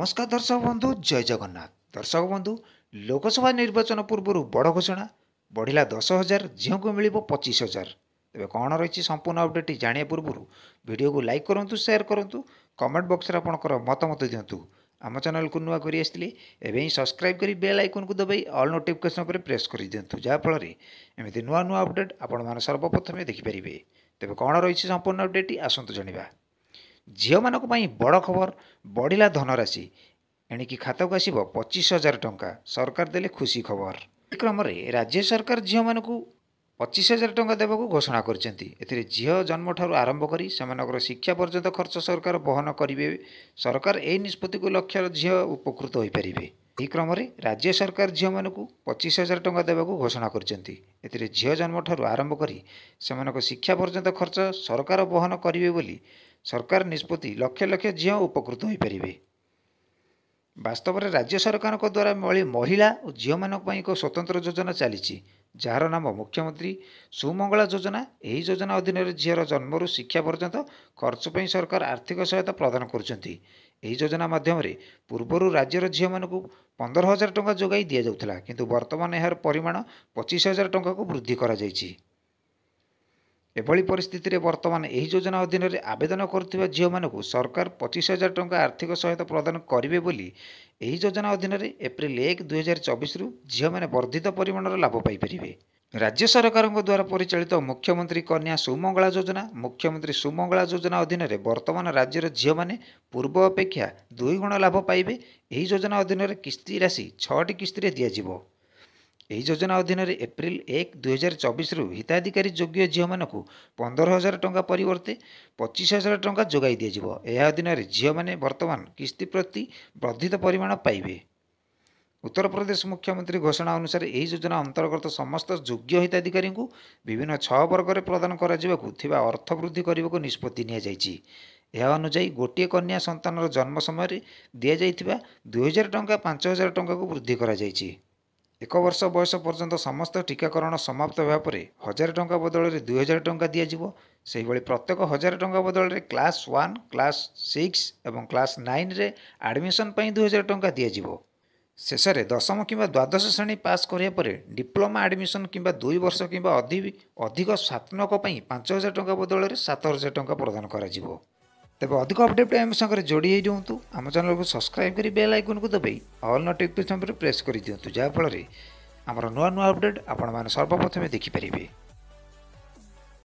ନମସ୍କାର ଦର୍ଶକ ବନ୍ଧୁ ଜୟ ଜଗନ୍ନାଥ ଦର୍ଶକ ବନ୍ଧୁ ଲୋକସଭା ନିର୍ବାଚନ ପୂର୍ବରୁ ବଡ଼ ଘୋଷଣା ବଢ଼ିଲା ଦଶ ହଜାର ଝିଅଙ୍କୁ ମିଳିବ ପଚିଶ ହଜାର ତେବେ କ'ଣ ରହିଛି ସମ୍ପୂର୍ଣ୍ଣ ଅପଡ଼େଟ୍ ଜାଣିବା ପୂର୍ବରୁ ଭିଡ଼ିଓକୁ ଲାଇକ୍ କରନ୍ତୁ ସେୟାର କରନ୍ତୁ କମେଣ୍ଟ ବକ୍ସରେ ଆପଣଙ୍କର ମତାମତ ଦିଅନ୍ତୁ ଆମ ଚ୍ୟାନେଲକୁ ନୂଆ କରି ଆସିଥିଲି ଏବେ ହିଁ ସବସ୍କ୍ରାଇବ୍ କରି ବେଲ୍ ଆଇକନ୍କୁ ଦେବାଇ ଅଲ୍ ନୋଟିଫିକେସନ୍ ଉପରେ ପ୍ରେସ୍ କରିଦିଅନ୍ତୁ ଯାହାଫଳରେ ଏମିତି ନୂଆ ନୂଆ ଅପଡ଼େଟ୍ ଆପଣମାନେ ସର୍ବପ୍ରଥମେ ଦେଖିପାରିବେ ତେବେ କ'ଣ ରହିଛି ସମ୍ପୂର୍ଣ୍ଣ ଅପଡ଼େଟ୍ ଆସନ୍ତୁ ଜାଣିବା ଝିଅମାନଙ୍କ ପାଇଁ ବଡ଼ ଖବର ବଢ଼ିଲା ଧନରାଶି ଏଣିକି ଖାତାକୁ ଆସିବ ପଚିଶ ହଜାର ଟଙ୍କା ସରକାର ଦେଲେ ଖୁସି ଖବର ଏ କ୍ରମରେ ରାଜ୍ୟ ସରକାର ଝିଅମାନଙ୍କୁ ପଚିଶ ହଜାର ଟଙ୍କା ଦେବାକୁ ଘୋଷଣା କରିଛନ୍ତି ଏଥିରେ ଝିଅ ଜନ୍ମଠାରୁ ଆରମ୍ଭ କରି ସେମାନଙ୍କର ଶିକ୍ଷା ପର୍ଯ୍ୟନ୍ତ ଖର୍ଚ୍ଚ ସରକାର ବହନ କରିବେ ସରକାର ଏହି ନିଷ୍ପତ୍ତିକୁ ଲକ୍ଷ୍ୟର ଝିଅ ଉପକୃତ ହୋଇପାରିବେ ଏହି କ୍ରମରେ ରାଜ୍ୟ ସରକାର ଝିଅମାନଙ୍କୁ ପଚିଶ ହଜାର ଟଙ୍କା ଦେବାକୁ ଘୋଷଣା କରିଛନ୍ତି ଏଥିରେ ଝିଅ ଜନ୍ମଠାରୁ ଆରମ୍ଭ କରି ସେମାନଙ୍କ ଶିକ୍ଷା ପର୍ଯ୍ୟନ୍ତ ଖର୍ଚ୍ଚ ସରକାର ବହନ କରିବେ ବୋଲି ସରକାର ନିଷ୍ପତ୍ତି ଲକ୍ଷ ଲକ୍ଷ ଝିଅ ଉପକୃତ ହୋଇପାରିବେ ବାସ୍ତବରେ ରାଜ୍ୟ ସରକାରଙ୍କ ଦ୍ୱାରା ମଳି ମହିଳା ଓ ଝିଅମାନଙ୍କ ପାଇଁ ଏକ ସ୍ୱତନ୍ତ୍ର ଯୋଜନା ଚାଲିଛି ଯାହାର ନାମ ମୁଖ୍ୟମନ୍ତ୍ରୀ ସୁମଙ୍ଗଳା ଯୋଜନା ଏହି ଯୋଜନା ଅଧୀନରେ ଝିଅର ଜନ୍ମରୁ ଶିକ୍ଷା ପର୍ଯ୍ୟନ୍ତ ଖର୍ଚ୍ଚ ପାଇଁ ସରକାର ଆର୍ଥିକ ସହାୟତା ପ୍ରଦାନ କରୁଛନ୍ତି ଏହି ଯୋଜନା ମାଧ୍ୟମରେ ପୂର୍ବରୁ ରାଜ୍ୟର ଝିଅମାନଙ୍କୁ ପନ୍ଦର ହଜାର ଟଙ୍କା ଯୋଗାଇ ଦିଆଯାଉଥିଲା କିନ୍ତୁ ବର୍ତ୍ତମାନ ଏହାର ପରିମାଣ ପଚିଶ ହଜାର ଟଙ୍କାକୁ ବୃଦ୍ଧି କରାଯାଇଛି ଏଭଳି ପରିସ୍ଥିତିରେ ବର୍ତ୍ତମାନ ଏହି ଯୋଜନା ଅଧୀନରେ ଆବେଦନ କରୁଥିବା ଝିଅମାନଙ୍କୁ ସରକାର ପଚିଶ ହଜାର ଟଙ୍କା ଆର୍ଥିକ ସହାୟତା ପ୍ରଦାନ କରିବେ ବୋଲି ଏହି ଯୋଜନା ଅଧୀନରେ ଏପ୍ରିଲ ଏକ ଦୁଇହଜାର ଚବିଶରୁ ଝିଅମାନେ ବର୍ଦ୍ଧିତ ପରିମାଣର ଲାଭ ପାଇପାରିବେ ରାଜ୍ୟ ସରକାରଙ୍କ ଦ୍ୱାରା ପରିଚାଳିତ ମୁଖ୍ୟମନ୍ତ୍ରୀ କନ୍ୟା ସୁମଙ୍ଗଳା ଯୋଜନା ମୁଖ୍ୟମନ୍ତ୍ରୀ ସୁମଙ୍ଗଳା ଯୋଜନା ଅଧୀନରେ ବର୍ତ୍ତମାନ ରାଜ୍ୟର ଝିଅମାନେ ପୂର୍ବ ଅପେକ୍ଷା ଦୁଇ ଗୁଣ ଲାଭ ପାଇବେ ଏହି ଯୋଜନା ଅଧୀନରେ କିସ୍ତି ରାଶି ଛଅଟି କିସ୍ତିରେ ଦିଆଯିବ ଏହି ଯୋଜନା ଅଧୀନରେ ଏପ୍ରିଲ ଏକ ଦୁଇହଜାର ଚବିଶରୁ ହିତାଧିକାରୀ ଯୋଗ୍ୟ ଝିଅମାନଙ୍କୁ ପନ୍ଦର ହଜାର ଟଙ୍କା ପରିବର୍ତ୍ତେ ପଚିଶ ହଜାର ଟଙ୍କା ଯୋଗାଇ ଦିଆଯିବ ଏହା ଅଧୀନରେ ଝିଅମାନେ ବର୍ତ୍ତମାନ କିସ୍ତି ପ୍ରତି ବର୍ଦ୍ଧିତ ପରିମାଣ ପାଇବେ ଉତ୍ତରପ୍ରଦେଶ ମୁଖ୍ୟମନ୍ତ୍ରୀ ଘୋଷଣା ଅନୁସାରେ ଏହି ଯୋଜନା ଅନ୍ତର୍ଗତ ସମସ୍ତ ଯୋଗ୍ୟ ହିତାଧିକାରୀଙ୍କୁ ବିଭିନ୍ନ ଛଅ ବର୍ଗରେ ପ୍ରଦାନ କରାଯିବାକୁ ଥିବା ଅର୍ଥ ବୃଦ୍ଧି କରିବାକୁ ନିଷ୍ପତ୍ତି ନିଆଯାଇଛି ଏହା ଅନୁଯାୟୀ ଗୋଟିଏ କନ୍ୟା ସନ୍ତାନର ଜନ୍ମ ସମୟରେ ଦିଆଯାଇଥିବା ଦୁଇହଜାର ଟଙ୍କା ପାଞ୍ଚ ହଜାର ଟଙ୍କାକୁ ବୃଦ୍ଧି କରାଯାଇଛି ଏକ ବର୍ଷ ବୟସ ପର୍ଯ୍ୟନ୍ତ ସମସ୍ତ ଟିକାକରଣ ସମାପ୍ତ ହେବା ପରେ ହଜାର ଟଙ୍କା ବଦଳରେ ଦୁଇ ହଜାର ଟଙ୍କା ଦିଆଯିବ ସେହିଭଳି ପ୍ରତ୍ୟେକ ହଜାର ଟଙ୍କା ବଦଳରେ କ୍ଲାସ୍ ୱାନ୍ କ୍ଲାସ୍ ସିକ୍ସ ଏବଂ କ୍ଲାସ୍ ନାଇନ୍ରେ ଆଡ଼ମିସନ୍ ପାଇଁ ଦୁଇ ହଜାର ଟଙ୍କା ଦିଆଯିବ ଶେଷରେ ଦଶମ କିମ୍ବା ଦ୍ୱାଦଶ ଶ୍ରେଣୀ ପାସ୍ କରିବା ପରେ ଡିପ୍ଲୋମା ଆଡ଼ମିସନ୍ କିମ୍ବା ଦୁଇ ବର୍ଷ କିମ୍ବା ଅଧିକ ସ୍ୱାତ୍ମକ ପାଇଁ ପାଞ୍ଚ ହଜାର ଟଙ୍କା ବଦଳରେ ସାତ ହଜାର ଟଙ୍କା ପ୍ରଦାନ କରାଯିବ ତେବେ ଅଧିକ ଅପଡ଼େଟ୍ ପାଇଁ ଆମ ସାଙ୍ଗରେ ଯୋଡ଼ି ହୋଇଯାଆନ୍ତୁ ଆମ ଚ୍ୟାନେଲକୁ ସବସ୍କ୍ରାଇବ୍ କରି ବେଲ୍ ଆଇକନ୍କୁ ଦବାଇ ଅଲ୍ ନୋଟିଫିକେସନ୍ ଉପରେ ପ୍ରେସ୍ କରିଦିଅନ୍ତୁ ଯାହାଫଳରେ ଆମର ନୂଆ ନୂଆ ଅପଡ଼େଟ୍ ଆପଣମାନେ ସର୍ବପ୍ରଥମେ ଦେଖିପାରିବେ